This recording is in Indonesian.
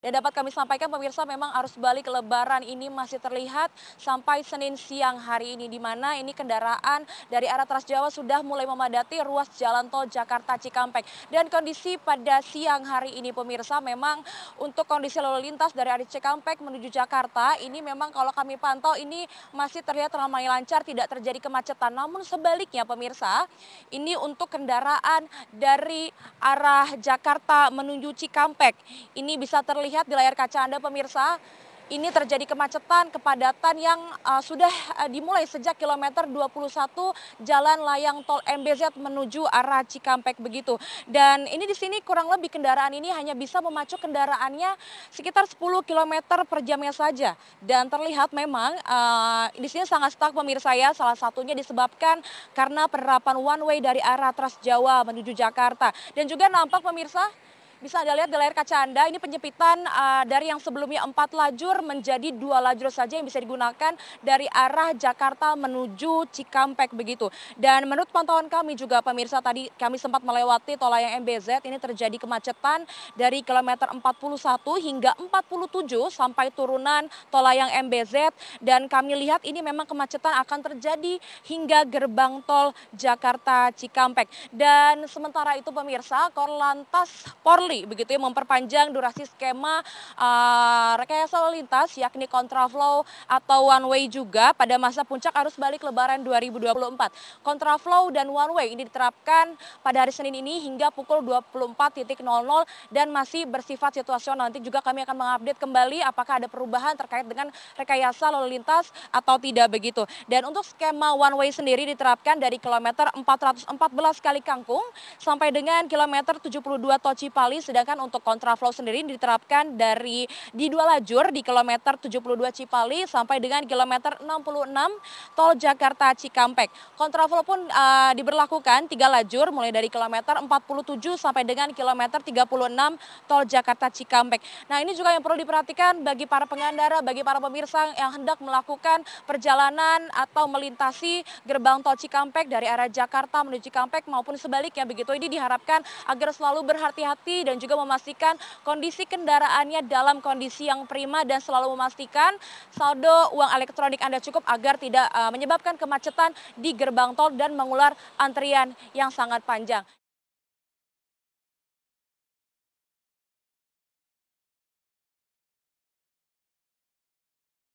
Dan dapat kami sampaikan pemirsa memang arus balik lebaran ini masih terlihat sampai Senin siang hari ini di mana ini kendaraan dari arah Trans Jawa sudah mulai memadati ruas jalan tol Jakarta Cikampek. Dan kondisi pada siang hari ini pemirsa memang untuk kondisi lalu lintas dari arah Cikampek menuju Jakarta ini memang kalau kami pantau ini masih terlihat ramai lancar tidak terjadi kemacetan. Namun sebaliknya pemirsa ini untuk kendaraan dari arah Jakarta menuju Cikampek ini bisa terlihat lihat di layar kaca Anda pemirsa, ini terjadi kemacetan, kepadatan yang uh, sudah uh, dimulai sejak kilometer 21 jalan layang tol MBZ menuju arah Cikampek begitu. Dan ini di sini kurang lebih kendaraan ini hanya bisa memacu kendaraannya sekitar 10 km per jamnya saja. Dan terlihat memang uh, di sini sangat stuck pemirsa ya, salah satunya disebabkan karena penerapan one way dari arah Trans Jawa menuju Jakarta. Dan juga nampak pemirsa bisa Anda lihat di layar kaca Anda, ini penyempitan uh, eh, dari yang sebelumnya empat lajur menjadi dua lajur saja yang bisa digunakan dari arah Jakarta menuju Cikampek begitu. Dan menurut pantauan kami juga pemirsa tadi kami sempat melewati tol layang MBZ, ini terjadi kemacetan dari kilometer 41 hingga 47 sampai turunan tol layang MBZ. Dan kami lihat ini memang kemacetan akan terjadi hingga gerbang tol Jakarta Cikampek. Dan sementara itu pemirsa, Korlantas Polri kembali begitu ya memperpanjang durasi skema uh, rekayasa lalu lintas yakni kontraflow atau one way juga pada masa puncak arus balik lebaran 2024. Kontraflow dan one way ini diterapkan pada hari Senin ini hingga pukul 24.00 dan masih bersifat situasional. Nanti juga kami akan mengupdate kembali apakah ada perubahan terkait dengan rekayasa lalu lintas atau tidak begitu. Dan untuk skema one way sendiri diterapkan dari kilometer 414 kali Kangkung sampai dengan kilometer 72 Tochi Pali sedangkan untuk kontraflow sendiri diterapkan dari di dua lajur di kilometer 72 Cipali sampai dengan kilometer 66 tol Jakarta Cikampek. Kontraflow pun uh, diberlakukan tiga lajur mulai dari kilometer 47 sampai dengan kilometer 36 tol Jakarta Cikampek. Nah ini juga yang perlu diperhatikan bagi para pengendara, bagi para pemirsa yang hendak melakukan perjalanan atau melintasi gerbang tol Cikampek dari arah Jakarta menuju Cikampek maupun sebaliknya begitu. Ini diharapkan agar selalu berhati-hati dan juga memastikan kondisi kendaraannya dalam kondisi yang prima dan selalu memastikan saldo uang elektronik Anda cukup agar tidak eh, menyebabkan kemacetan di gerbang tol dan mengular antrian yang sangat panjang.